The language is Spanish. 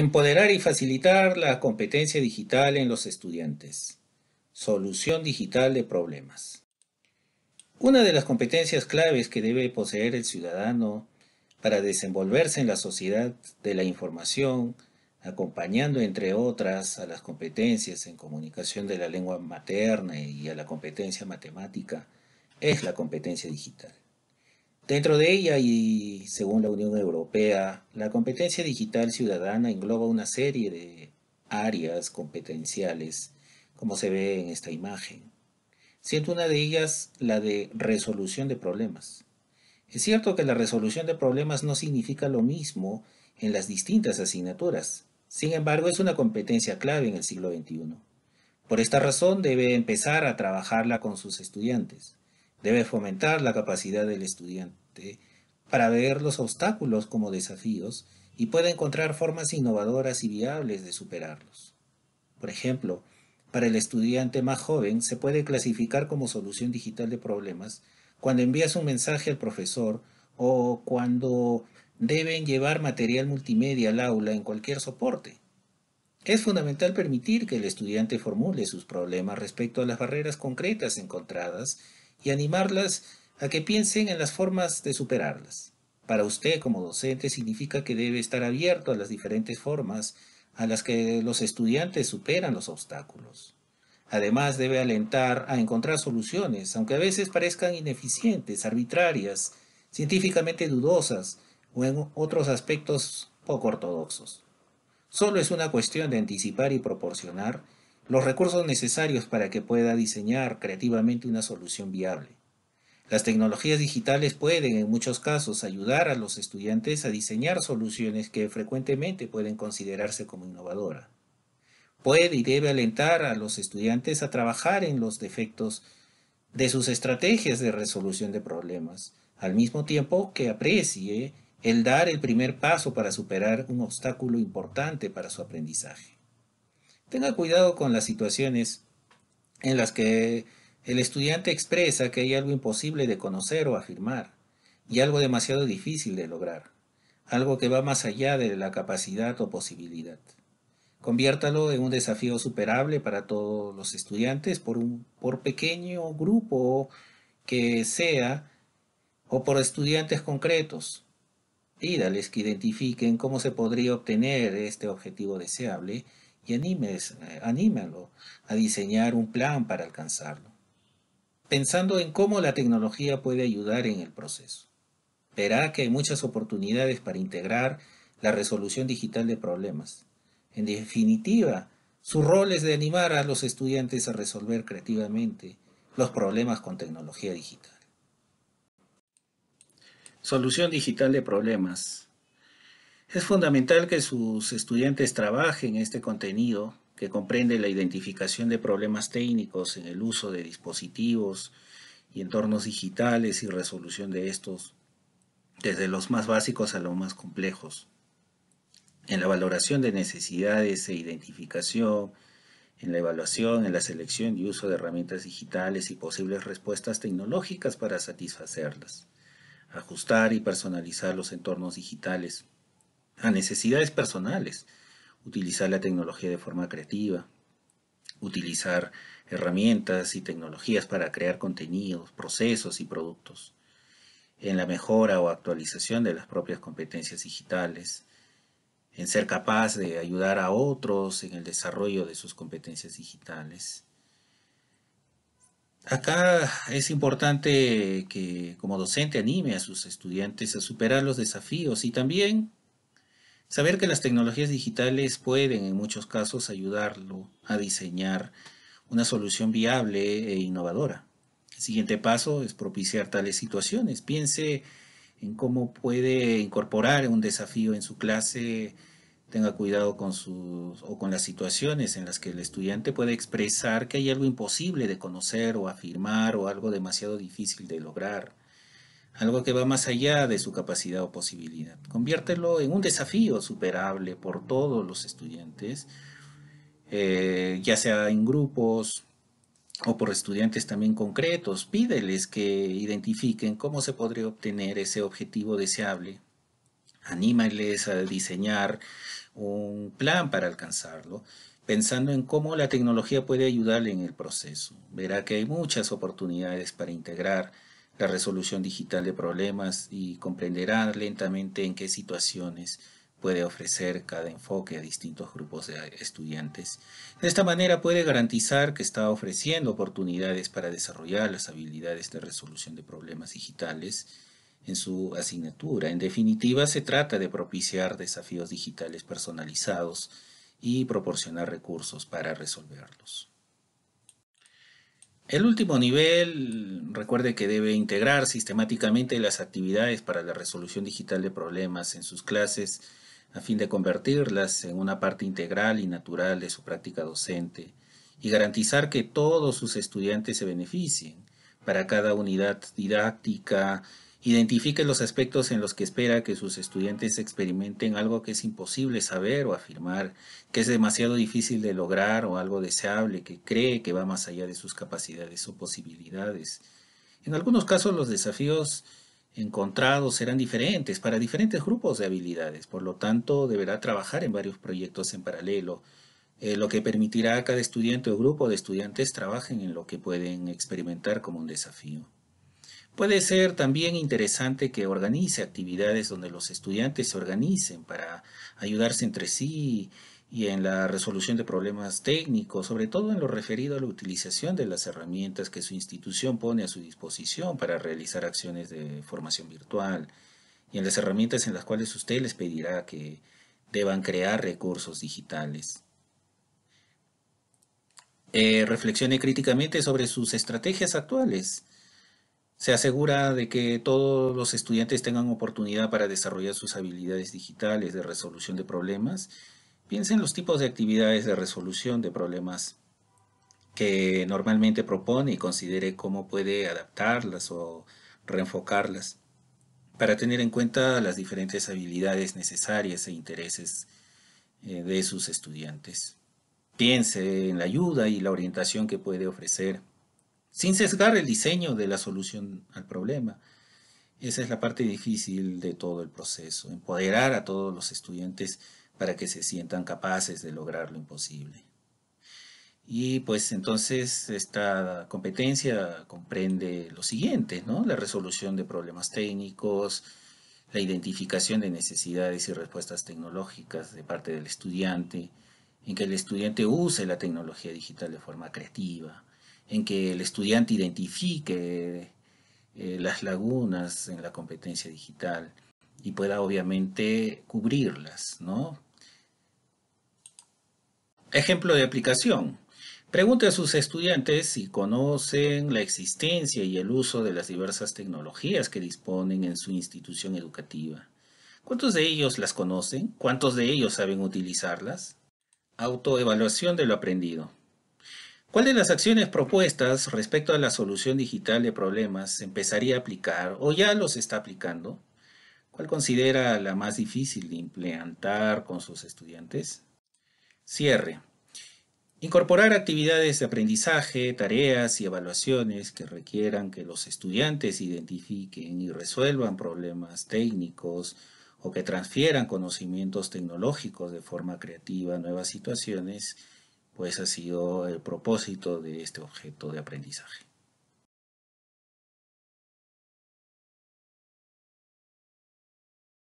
Empoderar y facilitar la competencia digital en los estudiantes. Solución digital de problemas. Una de las competencias claves que debe poseer el ciudadano para desenvolverse en la sociedad de la información, acompañando entre otras a las competencias en comunicación de la lengua materna y a la competencia matemática, es la competencia digital. Dentro de ella y según la Unión Europea, la competencia digital ciudadana engloba una serie de áreas competenciales, como se ve en esta imagen, siendo una de ellas la de resolución de problemas. Es cierto que la resolución de problemas no significa lo mismo en las distintas asignaturas, sin embargo es una competencia clave en el siglo XXI. Por esta razón debe empezar a trabajarla con sus estudiantes. Debe fomentar la capacidad del estudiante para ver los obstáculos como desafíos y puede encontrar formas innovadoras y viables de superarlos. Por ejemplo, para el estudiante más joven se puede clasificar como solución digital de problemas cuando envías un mensaje al profesor o cuando deben llevar material multimedia al aula en cualquier soporte. Es fundamental permitir que el estudiante formule sus problemas respecto a las barreras concretas encontradas y animarlas a que piensen en las formas de superarlas. Para usted como docente significa que debe estar abierto a las diferentes formas a las que los estudiantes superan los obstáculos. Además debe alentar a encontrar soluciones, aunque a veces parezcan ineficientes, arbitrarias, científicamente dudosas o en otros aspectos poco ortodoxos. Solo es una cuestión de anticipar y proporcionar los recursos necesarios para que pueda diseñar creativamente una solución viable. Las tecnologías digitales pueden en muchos casos ayudar a los estudiantes a diseñar soluciones que frecuentemente pueden considerarse como innovadoras. Puede y debe alentar a los estudiantes a trabajar en los defectos de sus estrategias de resolución de problemas, al mismo tiempo que aprecie el dar el primer paso para superar un obstáculo importante para su aprendizaje. Tenga cuidado con las situaciones en las que el estudiante expresa que hay algo imposible de conocer o afirmar y algo demasiado difícil de lograr, algo que va más allá de la capacidad o posibilidad. Conviértalo en un desafío superable para todos los estudiantes, por, un, por pequeño grupo que sea, o por estudiantes concretos. Pídales que identifiquen cómo se podría obtener este objetivo deseable y eh, anímalo a diseñar un plan para alcanzarlo, pensando en cómo la tecnología puede ayudar en el proceso. Verá que hay muchas oportunidades para integrar la resolución digital de problemas. En definitiva, su rol es de animar a los estudiantes a resolver creativamente los problemas con tecnología digital. Solución digital de problemas. Es fundamental que sus estudiantes trabajen este contenido que comprende la identificación de problemas técnicos en el uso de dispositivos y entornos digitales y resolución de estos, desde los más básicos a los más complejos. En la valoración de necesidades e identificación, en la evaluación, en la selección y uso de herramientas digitales y posibles respuestas tecnológicas para satisfacerlas, ajustar y personalizar los entornos digitales a necesidades personales, utilizar la tecnología de forma creativa, utilizar herramientas y tecnologías para crear contenidos, procesos y productos, en la mejora o actualización de las propias competencias digitales, en ser capaz de ayudar a otros en el desarrollo de sus competencias digitales. Acá es importante que como docente anime a sus estudiantes a superar los desafíos y también Saber que las tecnologías digitales pueden en muchos casos ayudarlo a diseñar una solución viable e innovadora. El siguiente paso es propiciar tales situaciones. Piense en cómo puede incorporar un desafío en su clase. Tenga cuidado con sus o con las situaciones en las que el estudiante puede expresar que hay algo imposible de conocer o afirmar o algo demasiado difícil de lograr algo que va más allá de su capacidad o posibilidad. Conviértelo en un desafío superable por todos los estudiantes, eh, ya sea en grupos o por estudiantes también concretos. Pídeles que identifiquen cómo se podría obtener ese objetivo deseable. Anímales a diseñar un plan para alcanzarlo pensando en cómo la tecnología puede ayudarle en el proceso. Verá que hay muchas oportunidades para integrar la resolución digital de problemas y comprenderá lentamente en qué situaciones puede ofrecer cada enfoque a distintos grupos de estudiantes. De esta manera puede garantizar que está ofreciendo oportunidades para desarrollar las habilidades de resolución de problemas digitales en su asignatura. En definitiva, se trata de propiciar desafíos digitales personalizados y proporcionar recursos para resolverlos. El último nivel, recuerde que debe integrar sistemáticamente las actividades para la resolución digital de problemas en sus clases a fin de convertirlas en una parte integral y natural de su práctica docente y garantizar que todos sus estudiantes se beneficien. Para cada unidad didáctica, Identifique los aspectos en los que espera que sus estudiantes experimenten algo que es imposible saber o afirmar, que es demasiado difícil de lograr o algo deseable, que cree que va más allá de sus capacidades o posibilidades. En algunos casos los desafíos encontrados serán diferentes para diferentes grupos de habilidades, por lo tanto deberá trabajar en varios proyectos en paralelo, eh, lo que permitirá a cada estudiante o grupo de estudiantes trabajen en lo que pueden experimentar como un desafío. Puede ser también interesante que organice actividades donde los estudiantes se organicen para ayudarse entre sí y en la resolución de problemas técnicos, sobre todo en lo referido a la utilización de las herramientas que su institución pone a su disposición para realizar acciones de formación virtual y en las herramientas en las cuales usted les pedirá que deban crear recursos digitales. Eh, reflexione críticamente sobre sus estrategias actuales se asegura de que todos los estudiantes tengan oportunidad para desarrollar sus habilidades digitales de resolución de problemas. Piense en los tipos de actividades de resolución de problemas que normalmente propone y considere cómo puede adaptarlas o reenfocarlas para tener en cuenta las diferentes habilidades necesarias e intereses eh, de sus estudiantes. Piense en la ayuda y la orientación que puede ofrecer sin sesgar el diseño de la solución al problema. Esa es la parte difícil de todo el proceso, empoderar a todos los estudiantes para que se sientan capaces de lograr lo imposible. Y pues entonces esta competencia comprende lo siguiente, ¿no? La resolución de problemas técnicos, la identificación de necesidades y respuestas tecnológicas de parte del estudiante, en que el estudiante use la tecnología digital de forma creativa, en que el estudiante identifique eh, las lagunas en la competencia digital y pueda obviamente cubrirlas, ¿no? Ejemplo de aplicación. Pregunte a sus estudiantes si conocen la existencia y el uso de las diversas tecnologías que disponen en su institución educativa. ¿Cuántos de ellos las conocen? ¿Cuántos de ellos saben utilizarlas? Autoevaluación de lo aprendido. ¿Cuál de las acciones propuestas respecto a la solución digital de problemas empezaría a aplicar o ya los está aplicando? ¿Cuál considera la más difícil de implementar con sus estudiantes? Cierre. Incorporar actividades de aprendizaje, tareas y evaluaciones que requieran que los estudiantes identifiquen y resuelvan problemas técnicos o que transfieran conocimientos tecnológicos de forma creativa a nuevas situaciones pues ha sido el propósito de este objeto de aprendizaje.